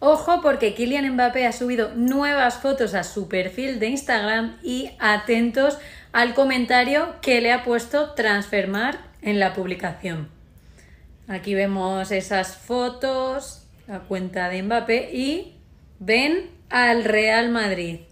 Ojo porque Kylian Mbappé ha subido nuevas fotos a su perfil de Instagram y atentos al comentario que le ha puesto Transfermar en la publicación. Aquí vemos esas fotos, la cuenta de Mbappé y ven al Real Madrid.